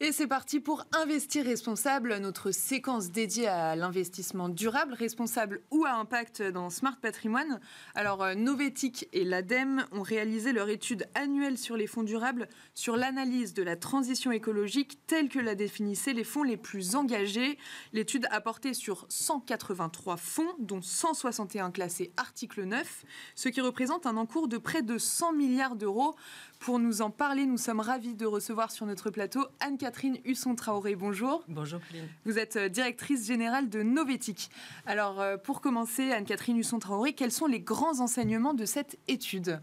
Et c'est parti pour Investir responsable, notre séquence dédiée à l'investissement durable, responsable ou à impact dans Smart Patrimoine. Alors, euh, Novetic et l'ADEME ont réalisé leur étude annuelle sur les fonds durables sur l'analyse de la transition écologique telle que la définissaient les fonds les plus engagés. L'étude a porté sur 183 fonds, dont 161 classés article 9, ce qui représente un encours de près de 100 milliards d'euros. Pour nous en parler, nous sommes ravis de recevoir sur notre plateau Anne-Catherine Husson-Traoré. Bonjour. Bonjour, Pauline. Vous êtes euh, directrice générale de Novétique. Alors, euh, pour commencer, Anne-Catherine Husson-Traoré, quels sont les grands enseignements de cette étude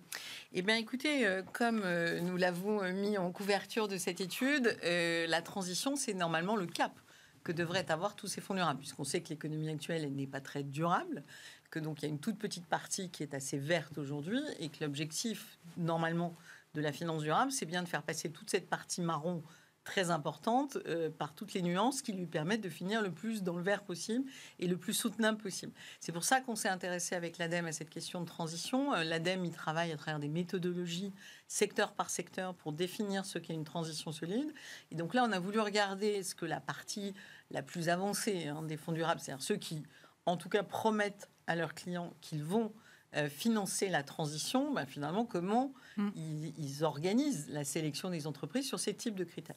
Eh bien, écoutez, euh, comme nous l'avons mis en couverture de cette étude, la transition, c'est normalement le cap que devraient avoir tous ces fonds durables, puisqu'on sait que l'économie actuelle n'est pas très durable, que donc il y a une toute petite partie qui est assez verte aujourd'hui, et que l'objectif, normalement, de la finance durable, c'est bien de faire passer toute cette partie marron très importante euh, par toutes les nuances qui lui permettent de finir le plus dans le vert possible et le plus soutenable possible. C'est pour ça qu'on s'est intéressé avec l'ADEME à cette question de transition. Euh, L'ADEME, y travaille à travers des méthodologies secteur par secteur pour définir ce qu'est une transition solide. Et donc là, on a voulu regarder ce que la partie la plus avancée hein, des fonds durables, c'est-à-dire ceux qui, en tout cas, promettent à leurs clients qu'ils vont euh, financer la transition, bah, finalement, comment mm. ils, organisent la sélection des entreprises sur ces types de critères.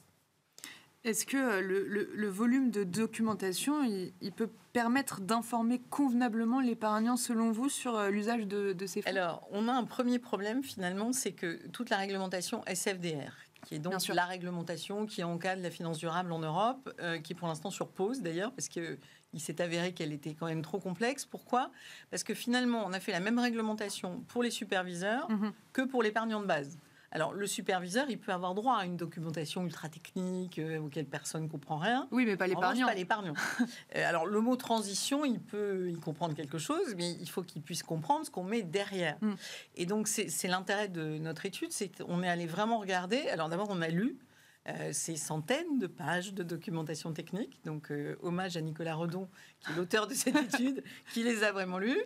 Est-ce que euh, le, volume de documentation, il, peut permettre d'informer convenablement l'épargnant, selon vous, sur euh, l'usage de, ces fonds Alors, on a un premier problème, finalement, c'est que toute la réglementation SFDR, qui est donc la réglementation qui encadre la finance durable en Europe, qui pour l'instant sur pause, d'ailleurs, parce que il s'est avéré qu'elle était quand même trop complexe. Pourquoi Parce que finalement, on a fait la même réglementation pour les superviseurs mhm. que pour l'épargnant de base. Alors, le superviseur, il peut avoir droit à une documentation ultra technique euh, auquel personne ne comprend rien. Oui, mais pas l'épargnant. Pas l'épargnant. Euh, alors, le mot transition, il peut y comprendre quelque chose, mais il faut qu'il puisse comprendre ce qu'on met derrière. Mm. Et donc, c'est l'intérêt de notre étude, c'est qu'on est allé vraiment regarder. Alors, d'abord, on a lu euh, ces centaines de pages de documentation technique. Donc, euh, hommage à Nicolas Redon, qui est l'auteur de cette étude, qui les a vraiment lues.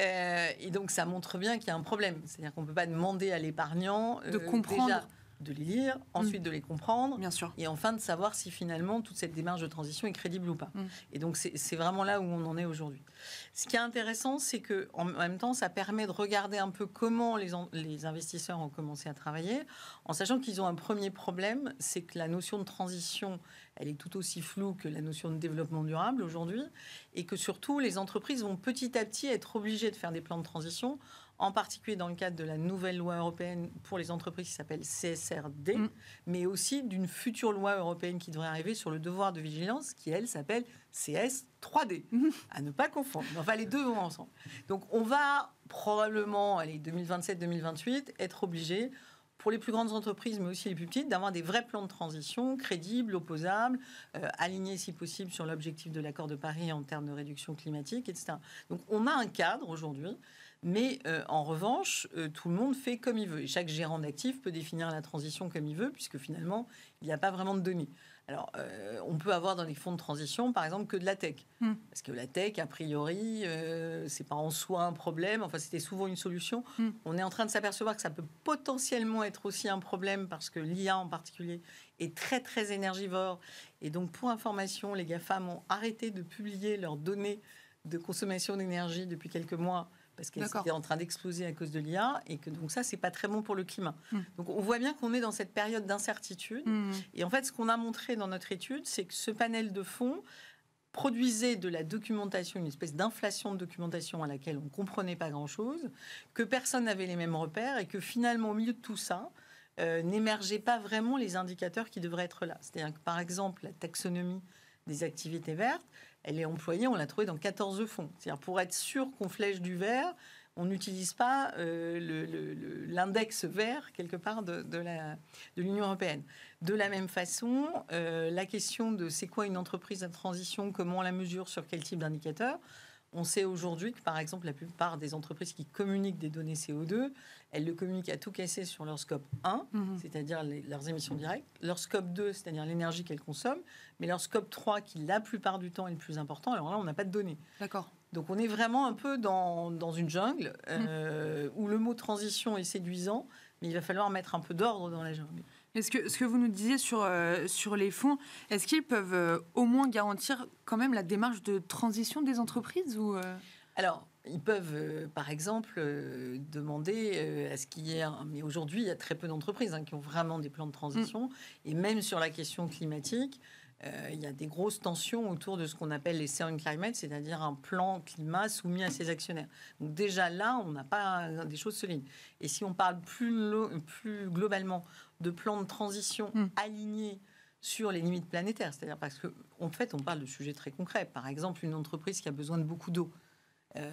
Euh, et donc, ça montre bien qu'il y a un problème. C'est-à-dire qu'on ne peut pas demander à l'épargnant de comprendre de les lire, mm. ensuite de les comprendre, Bien sûr. et enfin de savoir si finalement toute cette démarche de transition est crédible ou pas. Mm. Et donc c'est vraiment là où on en est aujourd'hui. Ce qui est intéressant, c'est que en même temps, ça permet de regarder un peu comment les, les investisseurs ont commencé à travailler, en sachant qu'ils ont un premier problème, c'est que la notion de transition, elle est tout aussi floue que la notion de développement durable aujourd'hui, et que surtout les entreprises vont petit à petit être obligées de faire des plans de transition en particulier dans le cadre de la nouvelle loi européenne pour les entreprises qui s'appelle CSRD, mm. mais aussi d'une future loi européenne qui devrait arriver sur le devoir de vigilance qui, elle, s'appelle CS3D, mm. à ne pas confondre. Enfin, les deux vont ensemble. Donc, on va probablement, allez, 2027-2028, être obligé pour les plus grandes entreprises, mais aussi les plus petites, d'avoir des vrais plans de transition crédibles, opposables, euh, alignés si possible sur l'objectif de l'accord de Paris en termes de réduction climatique, etc. Donc on a un cadre aujourd'hui mais euh, en revanche, euh, tout le monde fait comme il veut. chaque gérant d'actifs peut définir la transition comme il veut, puisque finalement, il n'y a pas vraiment de données. Alors, euh, on peut avoir dans les fonds de transition, par exemple, que de la tech. Hmm. Parce que la tech, a priori, c'est pas en soi un problème. Enfin, c'était souvent une solution. Hmm. On est en train de s'apercevoir que ça peut potentiellement être aussi un problème, parce que l'IA en particulier est très, très énergivore. Et donc, pour information, les GAFAM ont arrêté de publier leurs données de consommation d'énergie depuis quelques mois parce qu'elle était en train d'exploser à cause de l'IA et que donc ça c'est pas très bon pour le climat. Hmm. Donc on voit bien qu'on est dans cette période d'incertitude hmm. et en fait ce qu'on a montré dans notre étude c'est que ce panel de fonds produisait de la documentation, une espèce d'inflation de documentation à laquelle on comprenait pas grand-chose, que personne n'avait les mêmes repères et que finalement au milieu de tout ça, euh, n'émergeaient pas vraiment les indicateurs qui devraient être là. C'est-à-dire que par exemple la taxonomie des activités vertes, elle est employée, on l'a trouvée dans 14 fonds. C'est-à-dire pour être sûr qu'on flèche du vert, on n'utilise pas euh, l'index vert quelque part de, l'Union européenne. De la même façon, euh, la question de c'est quoi une entreprise à transition, comment on la mesure, sur quel type d'indicateur, on sait aujourd'hui que, par exemple, la plupart des entreprises qui communiquent des données CO2, elles le communiquent à tout casser sur leur scope 1, mhm. c'est-à-dire leurs émissions directes, leur scope 2, c'est-à-dire l'énergie qu'elles consomment, mais leur scope 3, qui la plupart du temps est le plus important, alors là, on n'a pas de données. D'accord. Donc on est vraiment un peu dans, une jungle mhm. euh, où le mot transition est séduisant, mais il va falloir mettre un peu d'ordre dans la jungle. Est-ce que ce que vous nous disiez sur, euh, sur les fonds, est-ce qu'ils peuvent euh, au moins garantir quand même la démarche de transition des entreprises ou, euh Alors, ils peuvent, par exemple, demander à ce qu'il y ait. Mais aujourd'hui, il y a très peu d'entreprises hein, qui ont vraiment des plans de transition. Mm. Et même sur la question climatique, euh, il y a des grosses tensions autour de ce qu'on appelle les Sound Climate, c'est-à-dire un plan climat soumis à ses actionnaires. Donc déjà là, on n'a pas des choses solides. Et si on parle plus, globalement de plans de transition hmm. alignés sur les limites planétaires, c'est-à-dire parce qu'en fait, on parle de sujets très concrets. Par exemple, une entreprise qui a besoin de beaucoup d'eau. Euh,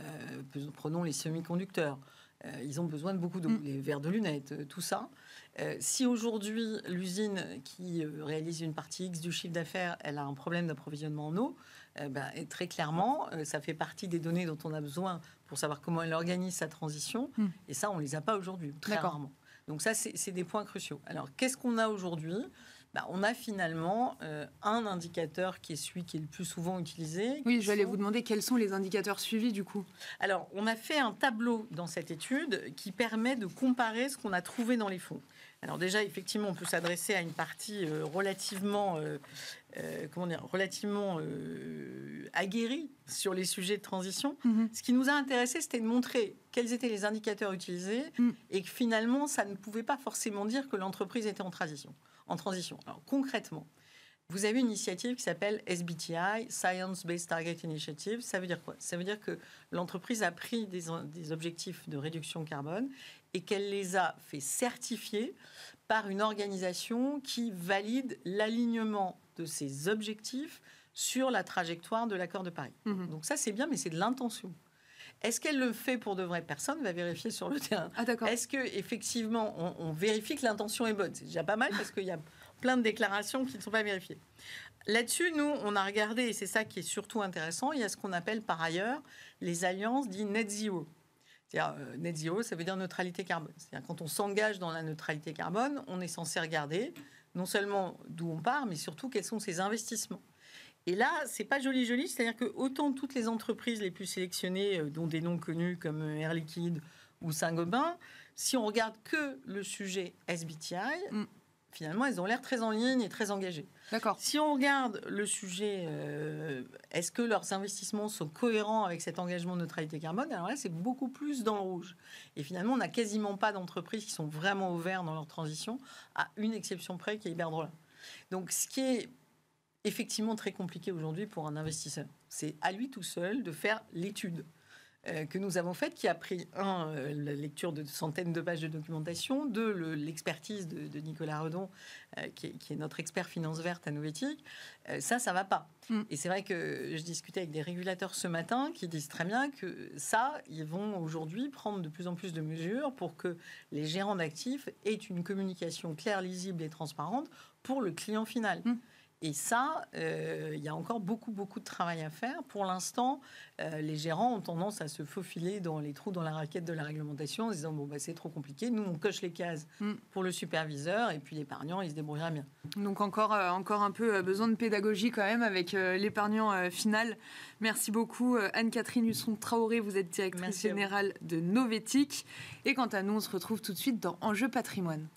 prenons les semi-conducteurs. Euh, ils ont besoin de beaucoup de mm. verres de lunettes, euh, tout ça. Euh, si aujourd'hui l'usine qui réalise une partie X du chiffre d'affaires, elle a un problème d'approvisionnement en eau, bah, très clairement, ça fait partie des données dont on a besoin pour savoir comment elle organise sa transition. Mm. Et ça, on les a pas aujourd'hui, très rarement. Donc ça, c'est des points cruciaux. Alors, qu'est-ce qu'on a aujourd'hui bah, on a finalement euh, un indicateur qui est celui qui est le plus souvent utilisé. Oui, je sont... vous demander quels sont les indicateurs suivis du coup. Alors, on a fait un tableau dans cette étude qui permet de comparer ce qu'on a trouvé dans les fonds. Alors déjà, effectivement, on peut s'adresser à une partie euh, relativement, euh, euh, relativement aguerrie sur les sujets de transition. Mhm. Ce qui nous a intéressé, c'était de montrer quels étaient les indicateurs utilisés mhm. et que finalement, ça ne pouvait pas forcément dire que l'entreprise était en transition. En transition. Alors concrètement, vous avez une initiative qui s'appelle SBTI, Science Based Target Initiative. Ça veut dire quoi Ça veut dire que l'entreprise a pris des, objectifs de réduction carbone et qu'elle les a fait certifier par une organisation qui valide l'alignement de ces objectifs sur la trajectoire de l'accord de Paris. Mhm. Donc ça c'est bien, mais c'est de l'intention. Est-ce qu'elle le fait pour de vraies personnes Va vérifier sur le terrain. Ah, Est-ce que effectivement on, on vérifie que l'intention est bonne C'est déjà pas mal parce qu'il y a plein de déclarations qui ne sont pas vérifiées. Là-dessus, nous, on a regardé, et c'est ça qui est surtout intéressant, il y a ce qu'on appelle par ailleurs les alliances dites net zero. C'est-à-dire, euh, net zero, ça veut dire neutralité carbone. cest quand on s'engage dans la neutralité carbone, on est censé regarder non seulement d'où on part, mais surtout quels sont ses investissements. Et là, c'est pas joli joli, c'est-à-dire que autant toutes les entreprises les plus sélectionnées, euh, dont des noms connus comme euh, Air Liquide ou Saint-Gobain, si on regarde que le sujet SBTI, mm finalement, elles ont l'air très en ligne et très engagées. D'accord. Si on regarde le sujet, euh, est-ce que leurs investissements sont cohérents avec cet engagement de neutralité carbone Alors là, c'est beaucoup plus dans le rouge. Et finalement, on n'a quasiment pas d'entreprises qui sont vraiment ouvertes dans leur transition, à une exception près qui est Iberdrola. Donc, ce qui est effectivement très compliqué aujourd'hui pour un investisseur, c'est à lui tout seul de faire l'étude. Euh, que nous avons faite, qui a pris, un, euh, la lecture de centaines de pages de documentation, deux, l'expertise de, Nicolas Redon, euh, qui, est, notre expert finance verte à Novetic. ça, ça va pas. Mm. Et c'est vrai que je discutais avec des régulateurs ce matin qui disent très bien que ça, ils vont aujourd'hui prendre de plus en plus de mesures pour que les gérants d'actifs aient une communication claire, lisible et transparente pour le client final. Mm. Et ça, euh, il y a encore beaucoup, beaucoup de travail à faire. Pour l'instant, euh, les gérants ont tendance à se faufiler dans les trous dans la raquette de la réglementation en disant, bon, bah, c'est trop compliqué. Nous, on coche les cases mm. pour le superviseur et puis l'épargnant, il se débrouillera bien. Donc encore, euh, encore un peu besoin de pédagogie quand même avec l'épargnant final. Merci beaucoup, Anne-Catherine Husson-Traoré. Vous êtes directrice générale de Novetic. Et quant à nous, on se retrouve tout de suite dans Enjeu patrimoine.